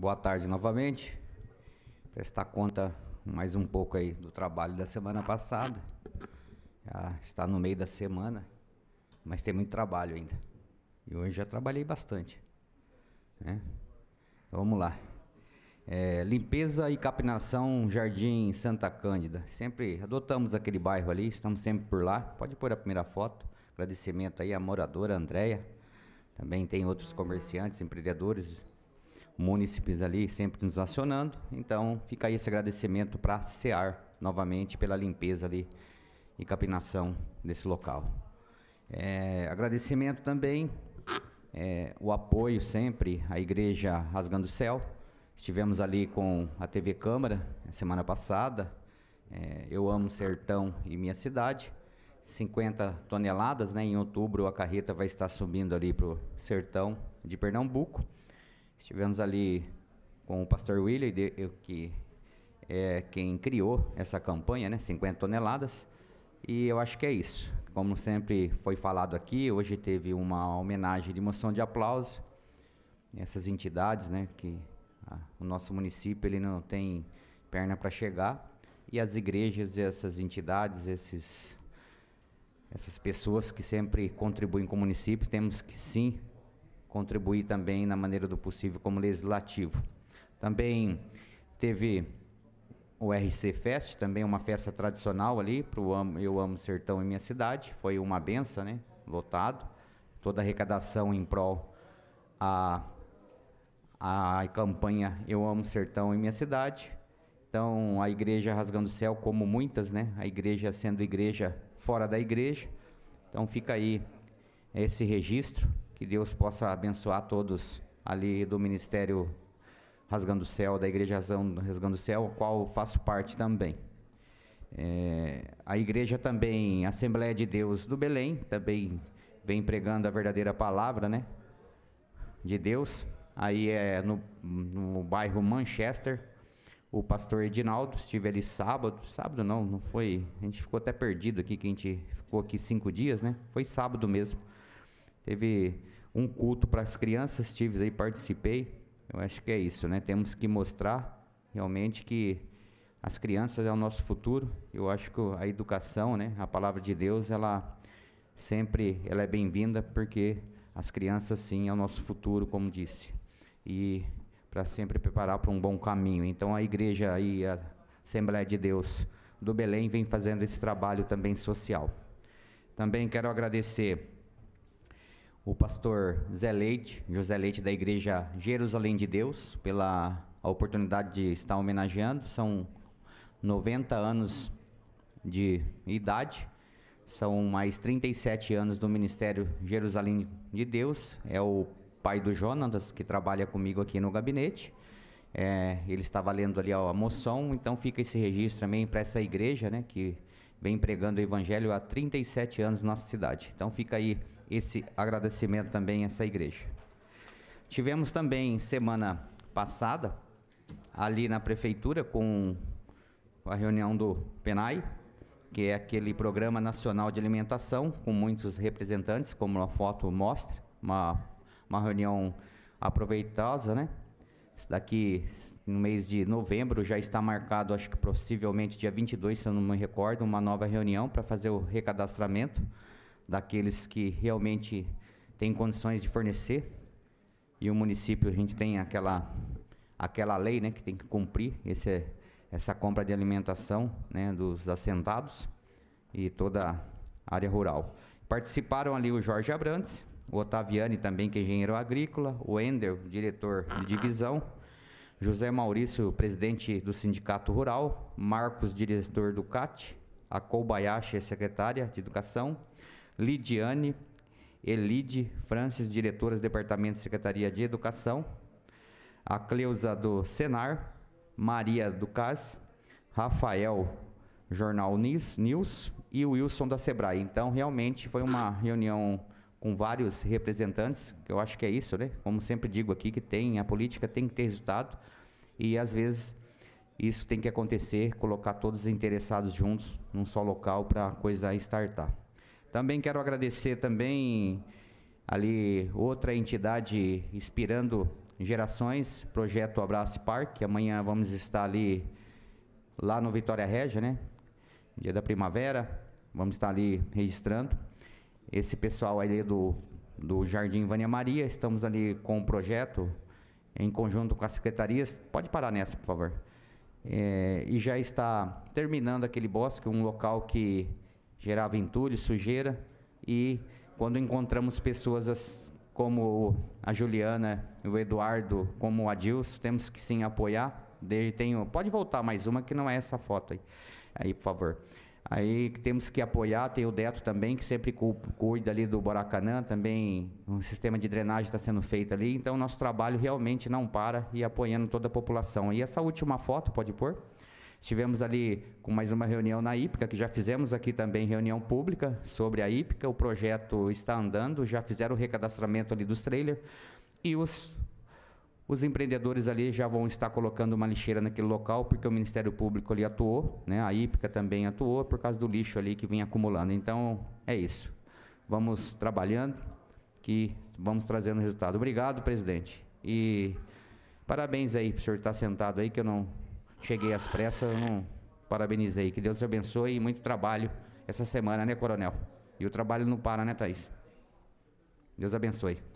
Boa tarde novamente. Prestar conta mais um pouco aí do trabalho da semana passada. Já está no meio da semana, mas tem muito trabalho ainda. E hoje já trabalhei bastante. Né? Então, vamos lá. É, limpeza e capinação Jardim Santa Cândida. Sempre adotamos aquele bairro ali, estamos sempre por lá. Pode pôr a primeira foto. Agradecimento aí à moradora Andréia. Também tem outros comerciantes, empreendedores munícipes ali sempre nos acionando. Então fica aí esse agradecimento para a SEAR novamente pela limpeza ali e capinação desse local. É, agradecimento também é, o apoio sempre à Igreja Rasgando o Céu. Estivemos ali com a TV Câmara semana passada. É, eu amo Sertão e minha cidade. 50 toneladas, né? Em outubro a carreta vai estar subindo ali para o Sertão de Pernambuco. Estivemos ali com o pastor William, que é quem criou essa campanha, né? 50 toneladas. E eu acho que é isso. Como sempre foi falado aqui, hoje teve uma homenagem de moção de aplauso. Essas entidades, né? Que o nosso município ele não tem perna para chegar. E as igrejas, essas entidades, esses essas pessoas que sempre contribuem com o município, temos que sim contribuir também na maneira do possível como legislativo. Também teve o RC Fest, também uma festa tradicional ali para o Eu Amo Sertão e Minha Cidade, foi uma benção, né? Lotado. Toda a arrecadação em prol a a campanha Eu Amo Sertão e Minha Cidade. Então, a igreja rasgando o céu, como muitas, né? A igreja sendo igreja fora da igreja. Então, fica aí esse registro que Deus possa abençoar todos ali do Ministério Rasgando o Céu, da Igreja Rasgando o Céu, qual faço parte também. É, a igreja também, Assembleia de Deus do Belém, também vem pregando a verdadeira palavra, né? De Deus. Aí é no, no bairro Manchester, o pastor Edinaldo, estive ali sábado, sábado não, não foi, a gente ficou até perdido aqui, que a gente ficou aqui cinco dias, né? Foi sábado mesmo. Teve um culto para as crianças, tive aí, participei. Eu acho que é isso, né? Temos que mostrar realmente que as crianças é o nosso futuro. Eu acho que a educação, né, a palavra de Deus, ela sempre ela é bem-vinda porque as crianças sim é o nosso futuro, como disse. E para sempre preparar para um bom caminho. Então a igreja e a Assembleia de Deus do Belém vem fazendo esse trabalho também social. Também quero agradecer o pastor Zé Leite, José Leite da Igreja Jerusalém de Deus, pela oportunidade de estar homenageando. São 90 anos de idade, são mais 37 anos do Ministério Jerusalém de Deus. É o pai do Jonas que trabalha comigo aqui no gabinete. É, ele estava lendo ali a moção, então fica esse registro também para essa igreja, né, que vem pregando o evangelho há 37 anos na nossa cidade. Então fica aí esse agradecimento também a essa igreja. Tivemos também semana passada, ali na prefeitura, com a reunião do PENAI, que é aquele Programa Nacional de Alimentação, com muitos representantes, como a foto mostra, uma, uma reunião aproveitosa, né? Daqui no mês de novembro já está marcado, acho que possivelmente dia 22, se eu não me recordo, uma nova reunião para fazer o recadastramento daqueles que realmente têm condições de fornecer. E o município, a gente tem aquela, aquela lei né, que tem que cumprir esse, essa compra de alimentação né, dos assentados e toda a área rural. Participaram ali o Jorge Abrantes, o Otaviani também, que é engenheiro agrícola, o Ender diretor de divisão, José Maurício, presidente do Sindicato Rural, Marcos, diretor do CAT, a Kobayashi, secretária de Educação, Lidiane, Elide Francis, diretoras do Departamento de Secretaria de Educação, a Cleusa do Senar, Maria do CAS, Rafael Jornal News e o Wilson da Sebrae. Então, realmente foi uma reunião com vários representantes, que eu acho que é isso, né? Como sempre digo aqui, que tem, a política tem que ter resultado e às vezes isso tem que acontecer, colocar todos os interessados juntos num só local para a coisa startar. Também quero agradecer também ali outra entidade inspirando gerações, projeto Abraço Parque. Amanhã vamos estar ali lá no Vitória Regia, né? Dia da primavera, vamos estar ali registrando. Esse pessoal ali do, do Jardim Vânia Maria, estamos ali com o um projeto em conjunto com as secretarias. Pode parar nessa, por favor. É, e já está terminando aquele bosque, um local que gerava entulho, sujeira e quando encontramos pessoas como a Juliana, o Eduardo, como o Adilson, temos que sim apoiar. Desde tem, pode voltar mais uma que não é essa foto aí. Aí, por favor. Aí temos que apoiar, tem o Deto também, que sempre cuida ali do Boracanã, também um sistema de drenagem está sendo feito ali. Então, nosso trabalho realmente não para e apoiando toda a população. E essa última foto, pode pôr? Estivemos ali com mais uma reunião na IPCA, que já fizemos aqui também reunião pública sobre a IPCA. O projeto está andando, já fizeram o recadastramento ali dos trailers e os os empreendedores ali já vão estar colocando uma lixeira naquele local, porque o Ministério Público ali atuou, né? a IPCA também atuou, por causa do lixo ali que vinha acumulando. Então, é isso. Vamos trabalhando, que vamos trazendo resultado. Obrigado, presidente. E parabéns aí, o senhor estar tá sentado aí, que eu não Cheguei às pressas, não parabenizei. Que Deus te abençoe e muito trabalho essa semana, né, Coronel? E o trabalho não para, né, Thaís? Deus abençoe.